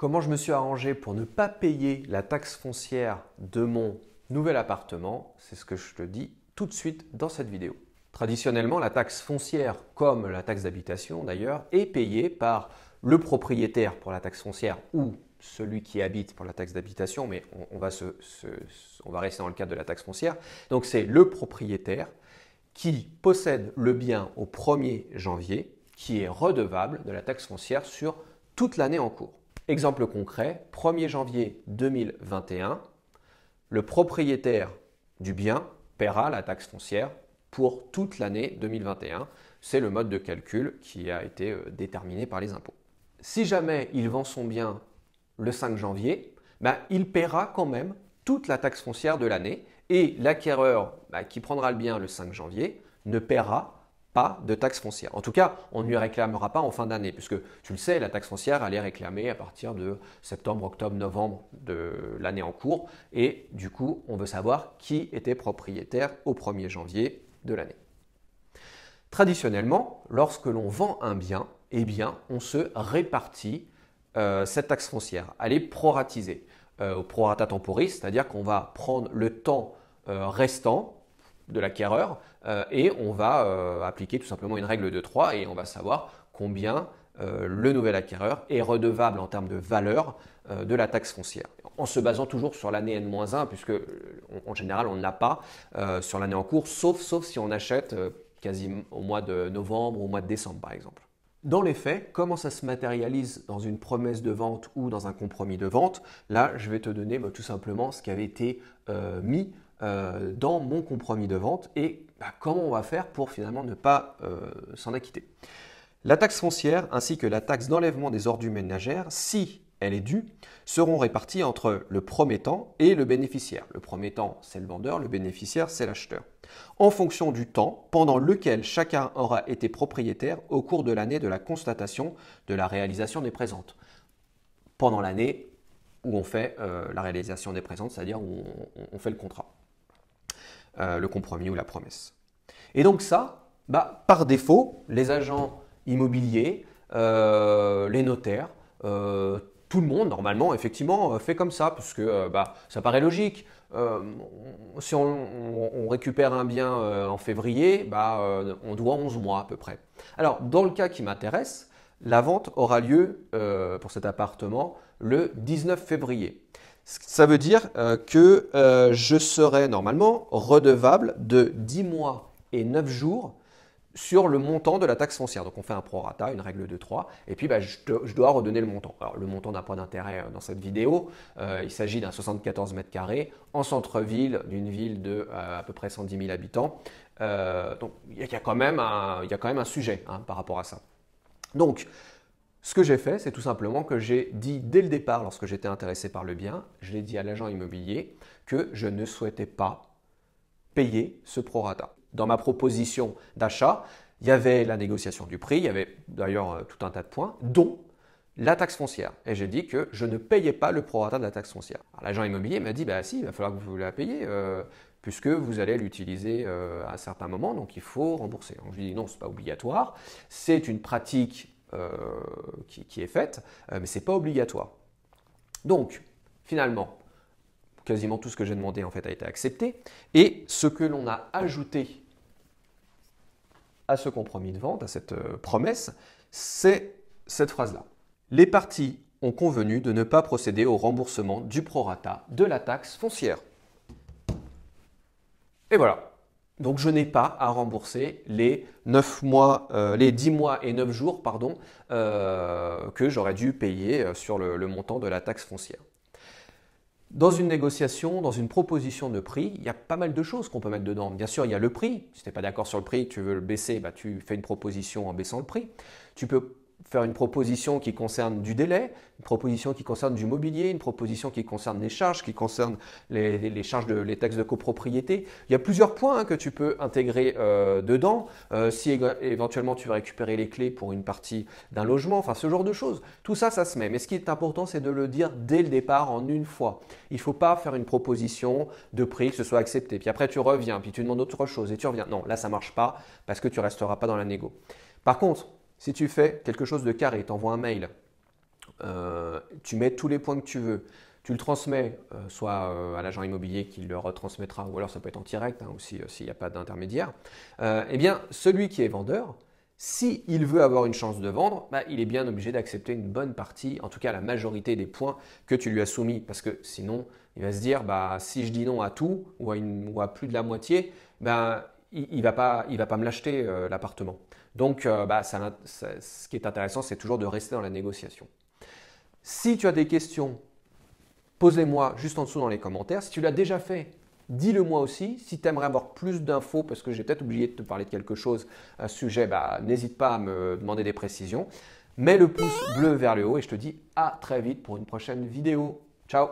comment je me suis arrangé pour ne pas payer la taxe foncière de mon nouvel appartement, c'est ce que je te dis tout de suite dans cette vidéo. Traditionnellement, la taxe foncière, comme la taxe d'habitation d'ailleurs, est payée par le propriétaire pour la taxe foncière ou celui qui habite pour la taxe d'habitation, mais on, va va rester dans le cadre de la taxe foncière. Donc c'est le propriétaire qui possède le bien au 1er janvier qui est redevable de la taxe foncière sur toute l'année en cours. Exemple concret, 1er janvier 2021, le propriétaire du bien paiera la taxe foncière pour toute l'année 2021. C'est le mode de calcul qui a été euh, déterminé par les impôts. Si jamais il vend son bien le 5 janvier, bah, il paiera quand même toute la taxe foncière de l'année et l'acquéreur bah, qui prendra le bien le 5 janvier ne paiera pas de taxe foncière. En tout cas, on ne lui réclamera pas en fin d'année, puisque tu le sais, la taxe foncière, elle est réclamée à partir de septembre, octobre, novembre de l'année en cours. Et du coup, on veut savoir qui était propriétaire au 1er janvier de l'année. Traditionnellement, lorsque l'on vend un bien, eh bien, on se répartit euh, cette taxe foncière. Elle est proratisée, euh, prorata temporis, c'est-à-dire qu'on va prendre le temps euh, restant de l'acquéreur euh, et on va euh, appliquer tout simplement une règle de 3 et on va savoir combien euh, le nouvel acquéreur est redevable en termes de valeur de la taxe foncière. En se basant toujours sur l'année N-1 puisque en général on ne l'a pas sur l'année en cours sauf, sauf si on achète quasiment au mois de novembre ou au mois de décembre par exemple. Dans les faits, comment ça se matérialise dans une promesse de vente ou dans un compromis de vente Là, je vais te donner bah, tout simplement ce qui avait été mis euh, dans mon compromis de vente et bah, comment on va faire pour finalement ne pas euh, s'en acquitter. La taxe foncière ainsi que la taxe d'enlèvement des ordures ménagères, si elle est due, seront réparties entre le promettant et le bénéficiaire. Le promettant, c'est le vendeur, le bénéficiaire, c'est l'acheteur. En fonction du temps pendant lequel chacun aura été propriétaire au cours de l'année de la constatation de la réalisation des présentes. Pendant l'année où on fait euh, la réalisation des présentes, c'est-à-dire où on fait le contrat. Euh, le compromis ou la promesse. Et donc ça, bah, par défaut, les agents immobiliers, euh, les notaires, euh, tout le monde, normalement, effectivement, fait comme ça, parce que bah, ça paraît logique. si on, récupère un bien en février, bah, on doit 11 mois à peu près. Alors, dans le cas qui m'intéresse, la vente aura lieu pour cet appartement le 19 février. Ça veut dire euh, que euh, je serai normalement redevable de 10 mois et 9 jours sur le montant de la taxe foncière. Donc on fait un prorata, une règle de 3, et puis bah, je, dois redonner le montant. Alors le montant d'un point d'intérêt euh, dans cette vidéo, il s'agit d'un 74 mètres carrés en centre-ville d'une ville de à peu près 110 000 habitants. donc il y, a quand même un sujet hein, par rapport à ça. Donc ce que j'ai fait, c'est tout simplement que j'ai dit dès le départ, lorsque j'étais intéressé par le bien, je l'ai dit à l'agent immobilier que je ne souhaitais pas payer ce prorata. Dans ma proposition d'achat, il y avait la négociation du prix, il y avait d'ailleurs euh, tout un tas de points, dont la taxe foncière. Et j'ai dit que je ne payais pas le prorata de la taxe foncière. L'agent immobilier m'a dit, bah si, il va falloir que vous la payiez, euh, puisque vous allez l'utiliser euh, à un certain moment, donc il faut rembourser. je lui ai dit, non, ce n'est pas obligatoire, c'est une pratique euh, qui, est faite, euh, mais ce n'est pas obligatoire. Donc, finalement, quasiment tout ce que j'ai demandé en fait a été accepté. Et ce que l'on a ajouté à ce compromis de vente, à cette euh, promesse, c'est cette phrase-là. Les parties ont convenu de ne pas procéder au remboursement du prorata de la taxe foncière. Et voilà. Donc je n'ai pas à rembourser les 9 mois, euh, les 10 mois et 9 jours pardon, euh, que j'aurais dû payer euh, sur le, montant de la taxe foncière. Dans une négociation, dans une proposition de prix, il y a pas mal de choses qu'on peut mettre dedans. Bien sûr, il y a le prix. Si tu n'es pas d'accord sur le prix, tu veux le baisser, bah, tu fais une proposition en baissant le prix. Tu peux faire une proposition qui concerne du délai, une proposition qui concerne du mobilier, une proposition qui concerne les charges, qui concerne les, charges de les taxes de copropriété. Il y a plusieurs points hein, que tu peux intégrer euh, dedans. Euh, si éventuellement tu veux récupérer les clés pour une partie d'un logement, enfin ce genre de choses. Tout ça, ça se met. Mais ce qui est important, c'est de le dire dès le départ en une fois. Il ne faut pas faire une proposition de prix que ce soit accepté. Puis après tu reviens, puis tu demandes autre chose et tu reviens. Non, là ça marche pas parce que tu resteras pas dans la négo. Par contre, si tu fais quelque chose de carré, tu envoies un mail, euh, tu mets tous les points que tu veux, tu le transmets euh, soit euh, à l'agent immobilier qui le retransmettra, ou alors ça peut être en direct, hein, s'il n'y a pas d'intermédiaire, eh bien celui qui est vendeur, s'il il veut avoir une chance de vendre, bah, il est bien obligé d'accepter une bonne partie, en tout cas la majorité des points que tu lui as soumis, parce que sinon il va se dire, bah, si je dis non à tout ou à, plus de la moitié, bah, il, ne va pas, il va pas me l'acheter euh, l'appartement. Donc, euh, bah, ce qui est intéressant, c'est toujours de rester dans la négociation. Si tu as des questions, pose-les-moi juste en dessous dans les commentaires. Si tu l'as déjà fait, dis-le moi aussi. Si tu aimerais avoir plus d'infos, parce que j'ai peut-être oublié de te parler de quelque chose, un sujet, bah, n'hésite pas à me demander des précisions. Mets le pouce bleu vers le haut et je te dis à très vite pour une prochaine vidéo. Ciao